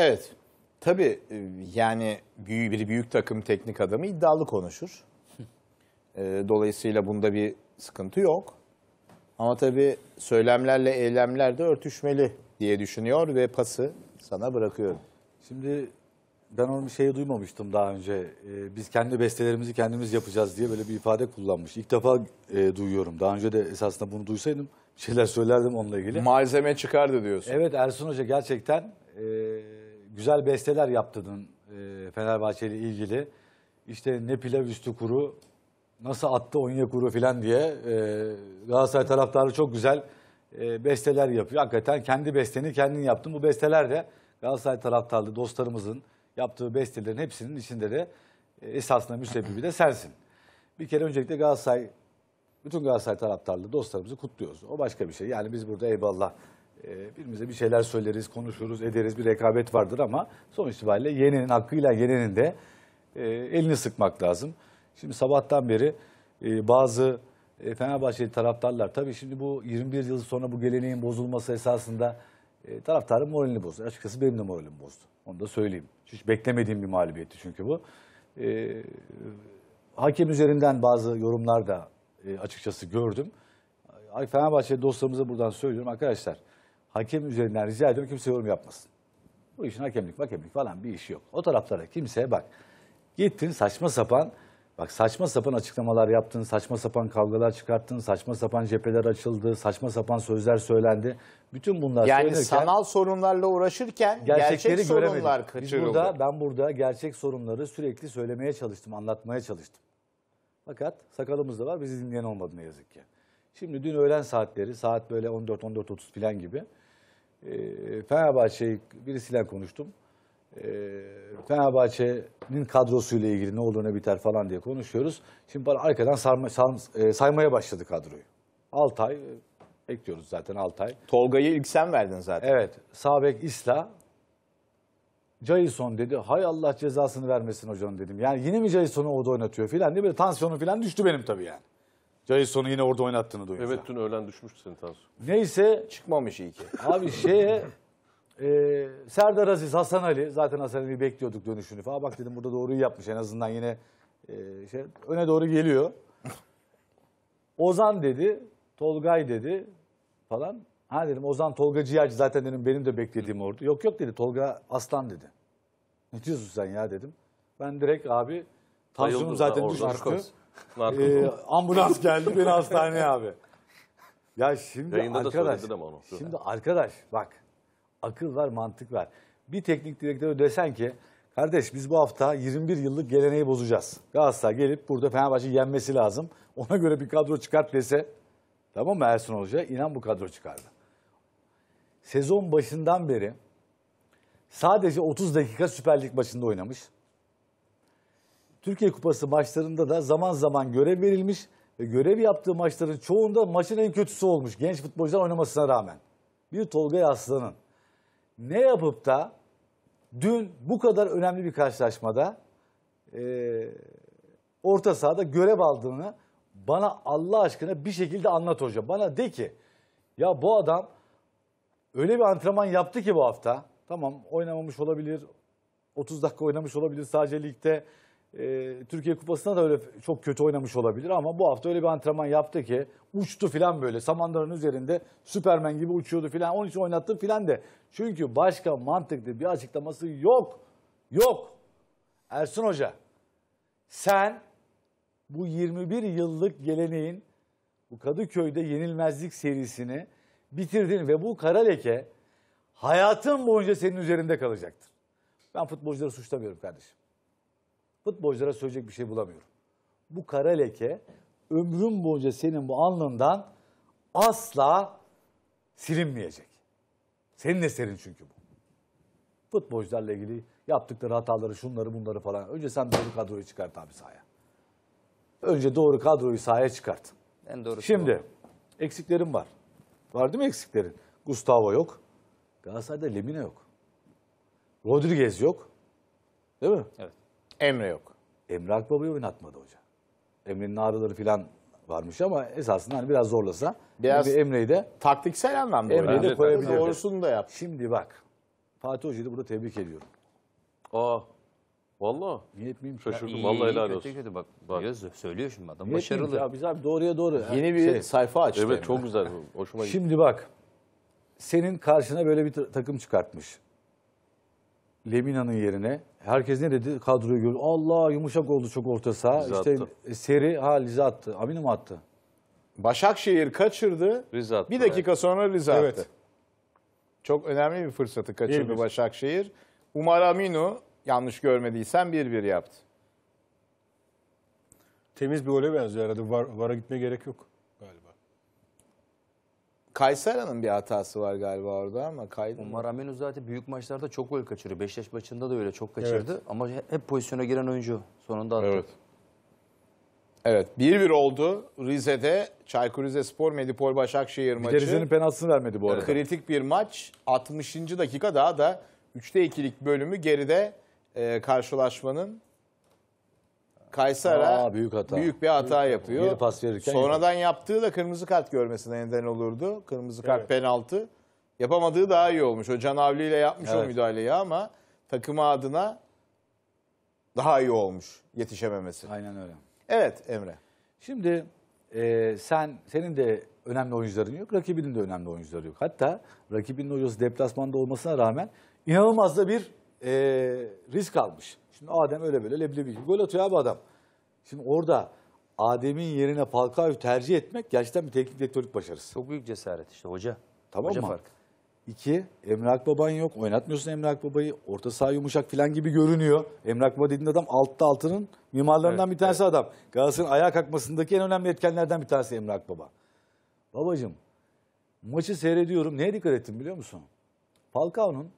Evet. Tabii e, yani büyük bir büyük takım teknik adamı iddialı konuşur. E, dolayısıyla bunda bir sıkıntı yok. Ama tabii söylemlerle eylemler de örtüşmeli diye düşünüyor ve pası sana bırakıyorum. Şimdi ben onun bir şeyi duymamıştım daha önce. Ee, biz kendi bestelerimizi kendimiz yapacağız diye böyle bir ifade kullanmış. İlk defa e, duyuyorum. Daha önce de esasında bunu duysaydım şeyler söylerdim onunla ilgili. Malzeme çıkardı diyorsun. Evet Ersun Hoca gerçekten... E, güzel besteler yaptırdın e, Fenerbahçe ile ilgili. İşte ne pilav üstü kuru, nasıl attı Onya kuru filan diye e, Galatasaray taraftarı çok güzel e, besteler yapıyor. Hakikaten kendi besteni kendin yaptın. Bu besteler de Galatasaray taraftarlı dostlarımızın yaptığı bestelerin hepsinin içinde de e, esasında müsebbibi de sensin. Bir kere öncelikle Galatasaray, bütün Galatasaray taraftarlı dostlarımızı kutluyoruz. O başka bir şey. Yani biz burada eyvallah e, birbirimize bir şeyler söyleriz, konuşuruz, ederiz, bir rekabet vardır ama son itibariyle yenenin hakkıyla yenenin de e, elini sıkmak lazım. Şimdi sabahtan beri e, bazı e, Fenerbahçeli taraftarlar tabii şimdi bu 21 yıl sonra bu geleneğin bozulması esasında e, taraftarın moralini bozdu. Açıkçası benim de moralim bozdu. Onu da söyleyeyim. Hiç beklemediğim bir mağlubiyetti çünkü bu. hakem üzerinden bazı yorumlar da açıkçası gördüm. Fenerbahçe dostlarımıza buradan söylüyorum arkadaşlar hakem üzerinden rica ediyorum kimse yorum yapmasın. Bu işin hakemlik hakemlik falan bir işi yok. O taraflara kimseye bak. Gittin saçma sapan bak saçma sapan açıklamalar yaptın, saçma sapan kavgalar çıkarttın, saçma sapan cepheler açıldı, saçma sapan sözler söylendi. Bütün bunlar yani söylenirken... sanal sorunlarla uğraşırken gerçek sorunlar göremedik. kaçırıldı. Biz burada, ben burada gerçek sorunları sürekli söylemeye çalıştım, anlatmaya çalıştım. Fakat sakalımız da var, bizi dinleyen olmadı ne yazık ki. Şimdi dün öğlen saatleri, saat böyle 14-14.30 falan gibi e, Fenerbahçe'yi birisiyle konuştum. E, Fenerbahçe'nin kadrosuyla ilgili ne olur ne biter falan diye konuşuyoruz. Şimdi bana arkadan sarma, sar, e, saymaya başladı kadroyu. Altay e, ekliyoruz zaten Altay. Tolga'yı ilk sen verdin zaten. Evet. Sabek İsla. Jason dedi. Hay Allah cezasını vermesin hocanın dedim. Yani yine mi Jason'u orada oynatıyor filan diye böyle tansiyonu filan düştü benim tabii yani. Jason'u yine orada oynattığını duydum. Evet dün öğlen düşmüştü senin Tansu. Neyse. Çıkmamış iyi ki. Abi şey e, Serdar Aziz, Hasan Ali. Zaten Hasan Ali'yi bekliyorduk dönüşünü falan. Bak dedim burada doğruyu yapmış en azından yine. E, şey, öne doğru geliyor. Ozan dedi. Tolgay dedi falan. Ha dedim Ozan Tolga Ciğerci zaten dedim benim de beklediğim ordu. Yok yok dedi Tolga Aslan dedi. Ne diyorsun sen ya dedim. Ben direkt abi Tansiyonum zaten düşmüştü. Ee, ambulans geldi beni hastaneye abi. Ya şimdi Yayında arkadaş, şimdi arkadaş bak akıl var mantık var. Bir teknik direktörü desen ki kardeş biz bu hafta 21 yıllık geleneği bozacağız. Galatasaray gelip burada Fenerbahçe yenmesi lazım. Ona göre bir kadro çıkart dese tamam mı Ersun Hoca inan bu kadro çıkardı. Sezon başından beri sadece 30 dakika Süper Lig başında oynamış. Türkiye Kupası maçlarında da zaman zaman görev verilmiş ve görev yaptığı maçların çoğunda maçın en kötüsü olmuş genç futbolcular oynamasına rağmen. Bir Tolga Aslan'ın ne yapıp da dün bu kadar önemli bir karşılaşmada e, orta sahada görev aldığını bana Allah aşkına bir şekilde anlat hocam. Bana de ki ya bu adam öyle bir antrenman yaptı ki bu hafta. Tamam oynamamış olabilir. 30 dakika oynamış olabilir sadece ligde. Ee, Türkiye Kupası'nda da öyle çok kötü oynamış olabilir ama bu hafta öyle bir antrenman yaptı ki uçtu filan böyle. Samanların üzerinde Süpermen gibi uçuyordu filan. Onun için oynattı filan de. Çünkü başka mantıklı bir açıklaması yok. Yok. Ersun Hoca sen bu 21 yıllık geleneğin bu Kadıköy'de yenilmezlik serisini bitirdin ve bu kara leke hayatın boyunca senin üzerinde kalacaktır. Ben futbolcuları suçlamıyorum kardeşim. Futbolculara söyleyecek bir şey bulamıyorum. Bu kara leke ömrün boyunca senin bu alnından asla silinmeyecek. Senin eserin çünkü bu. Futbolcularla ilgili yaptıkları hataları, şunları bunları falan. Önce sen doğru kadroyu çıkart abi sahaya. Önce doğru kadroyu sahaya çıkart. En doğru Şimdi o. eksiklerim var. Var değil mi eksiklerin? Gustavo yok. Galatasaray'da Lemine yok. Rodriguez yok. Değil mi? Evet. Emre yok. Emre Akbaba'yı oynatmadı hoca. Emre'nin ağrıları falan varmış ama esasında hani biraz zorlasa biraz bir Emre'yi de taktiksel anlamda Emre'yi de koyabilir. Doğrusunu da yap. Şimdi bak Fatih Hoca'yı da burada tebrik ediyorum. Aa oh. Valla. Niyet miyim? Şaşırdım. İyi, Vallahi iyi, helal olsun. Kötü, bak, bak. Diyoruz, söylüyor şimdi adam. Niyet Başarılı. Ya, biz abi doğruya doğru. Yani Yeni bir şey, sayfa açtı. Evet çok güzel. Hoşuma gitti. Şimdi bak. Senin karşına böyle bir takım çıkartmış. Lemina'nın yerine herkes ne dedi? Kadroyu gördü. Allah yumuşak oldu çok orta saha. Rize işte attı. E, seri ha Lize attı. Amino mu attı? Başakşehir kaçırdı. Rize attı. Bir dakika evet. sonra Rize evet. attı. Çok önemli bir fırsatı kaçırdı bir Başakşehir. Umar Aminu yanlış görmediysen 1-1 yaptı. Temiz bir gole benziyor herhalde. Var, vara gitme gerek yok. Kaysera'nın bir hatası var galiba orada ama kaydı. mı? Maramenu zaten büyük maçlarda çok gol kaçırıyor. Beşiktaş maçında da öyle çok kaçırdı. Ama hep pozisyona giren oyuncu sonunda attı. Evet. Evet 1-1 oldu Rize'de Çaykur Rize Spor Medipol Başakşehir Bir de Rize'nin penaltısını vermedi bu arada. Kritik bir maç. 60. dakika daha da 3'te 2'lik bölümü geride e, karşılaşmanın Kaysara Aa, büyük, hata. büyük bir hata büyük yapıyor. Bir pas verirken Sonradan yapıyor. yaptığı da kırmızı kart görmesine neden olurdu. Kırmızı kart evet. penaltı. Yapamadığı daha iyi olmuş. O Canavli ile yapmış evet. o müdahaleyi ama takımı adına daha iyi olmuş yetişememesi. Aynen öyle. Evet Emre. Şimdi e, sen senin de önemli oyuncuların yok, rakibinin de önemli oyuncuları yok. Hatta rakibinin hocası deplasmanda olmasına rağmen inanılmaz da bir e, risk almış. Şimdi Adem öyle böyle leblebi gibi gol atıyor abi adam. Şimdi orada Adem'in yerine Falcao'yu tercih etmek gerçekten bir teknik direktörlük başarısı. Çok büyük cesaret işte hoca. Tamam hoca mı? Farkı. İki, Emre Akbaba'nın yok. Oynatmıyorsun Emre Babayı. Orta saha yumuşak falan gibi görünüyor. Emre Baba dediğin adam altta altının mimarlarından evet, bir tanesi evet. adam. Galatasaray'ın ayağa kalkmasındaki en önemli etkenlerden bir tanesi Emre Baba. Babacım, maçı seyrediyorum. Neye dikkat ettim biliyor musun? Falcao'nun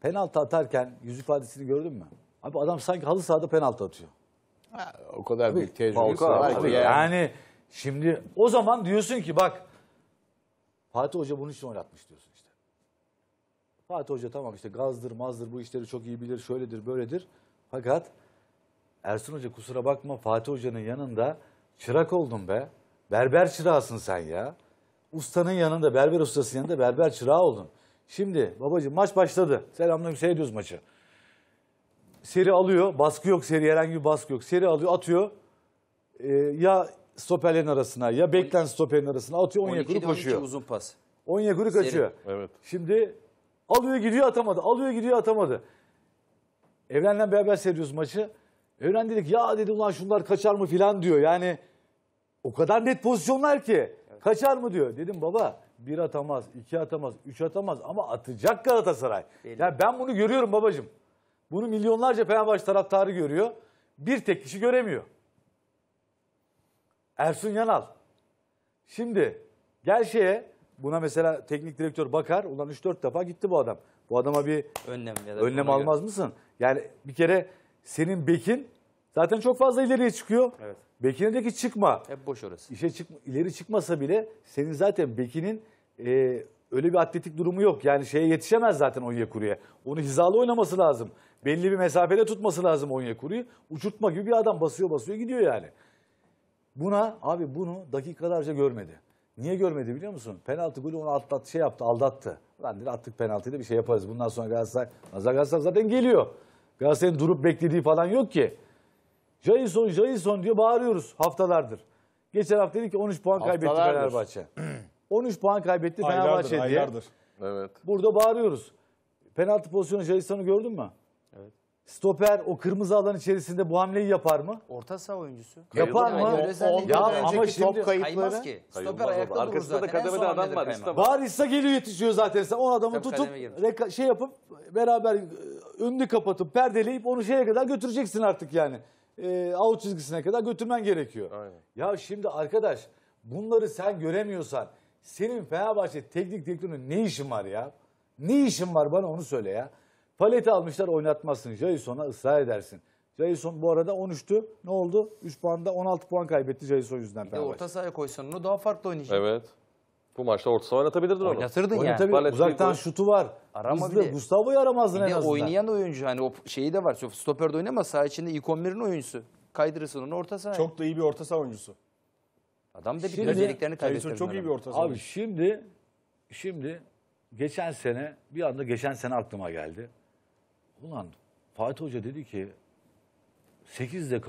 penaltı atarken yüz ifadesini gördün mü? Abi adam sanki halı sahada penaltı atıyor. Ha, o kadar Tabii, bir tecrübesi var. Yani. yani şimdi o zaman diyorsun ki bak Fatih Hoca bunun için oynatmış diyorsun işte. Fatih Hoca tamam işte gazdır mazdır bu işleri çok iyi bilir şöyledir böyledir. Fakat Ersun Hoca kusura bakma Fatih Hoca'nın yanında çırak oldun be. Berber çırağısın sen ya. Ustanın yanında berber ustasının yanında berber çırağı oldun. Şimdi babacığım maç başladı. Selamünaleyküm seyrediyoruz maçı. Seri alıyor. Baskı yok seri. Herhangi bir baskı yok. Seri alıyor atıyor. E, ya stoperlerin arasına ya beklen stoperin arasına atıyor. Onyekuru koşuyor. uzun pas. Onyekuru kaçıyor. Evet. Şimdi alıyor gidiyor atamadı. Alıyor gidiyor atamadı. Evren'le beraber seriyoruz maçı. Evren dedik ya dedi ulan şunlar kaçar mı filan diyor. Yani o kadar net pozisyonlar ki. Kaçar mı diyor. Dedim baba bir atamaz, iki atamaz, üç atamaz ama atacak Galatasaray. Belli. Ya ben bunu görüyorum babacığım. Bunu milyonlarca Fenerbahçe taraftarı görüyor. Bir tek kişi göremiyor. Ersun Yanal. Şimdi gel şeye buna mesela teknik direktör bakar. Ulan 3-4 defa gitti bu adam. Bu adama bir önlem, ya da önlem almaz göre. mısın? Yani bir kere senin bekin zaten çok fazla ileriye çıkıyor. Evet. Bekine de ki çıkma. Hep boş orası. İşe çık, ileri çıkmasa bile senin zaten bekinin e, öyle bir atletik durumu yok. Yani şeye yetişemez zaten Onyekuru'ya. Onu hizalı oynaması lazım. Belli bir mesafede tutması lazım Onyekuru'yu. Uçurtma gibi bir adam basıyor basıyor gidiyor yani. Buna abi bunu dakikalarca görmedi. Niye görmedi biliyor musun? Penaltı golü onu atlat, şey yaptı aldattı. Lan dedi attık penaltıyı da bir şey yaparız. Bundan sonra Galatasaray, Galatasaray zaten geliyor. Galatasaray'ın durup beklediği falan yok ki. Jason, Jason diyor bağırıyoruz haftalardır. Geçen hafta dedi ki 13 puan kaybetti Fenerbahçe. 13 puan kaybetti Fenerbahçe diye. Aylardır. Evet. Burada bağırıyoruz. Penaltı pozisyonu Jaisan'ı gördün mü? Evet. Stoper o kırmızı alan içerisinde bu hamleyi yapar mı? Orta saha oyuncusu. yapar mı? Ya ama şimdi top kaymaz ki. Stoper ayakta durur Arkasında da zaten. En adam var. kaymak. Barista geliyor yetişiyor zaten. Sen o adamı Tabii tutup şey yapıp beraber e, önünü kapatıp perdeleyip onu şeye kadar götüreceksin artık yani. E, out çizgisine kadar götürmen gerekiyor. Aynen. Ya şimdi arkadaş bunları sen göremiyorsan senin Fenerbahçe teknik direktörünün ne işin var ya? Ne işin var bana onu söyle ya. Paleti almışlar oynatmazsın. Jason'a ısrar edersin. Jason bu arada 13'tü. Ne oldu? 3 puanda 16 puan kaybetti Jason yüzünden. Bir de orta sahaya koysan onu daha farklı oynayacak. Evet. Bu maçta orta saha oynatabilirdin onu. Oynatırdın yani. Tabii Palet uzaktan şutu var. Arama Bizde Gustavo'yu aramazdın en azından. oynayan oyuncu hani o şeyi de var. Stoperde oynamaz. Sağ içinde ilk 11'in oyuncusu. Kaydırırsın onu orta sahaya. Çok da iyi bir orta saha oyuncusu. Adam da bir Şimdi- özelliklerini kaybetti. çok iyi bir orta saha. Abi şimdi şimdi geçen sene bir anda geçen sene aklıma geldi. Ulan Fatih Hoca dedi ki 8'de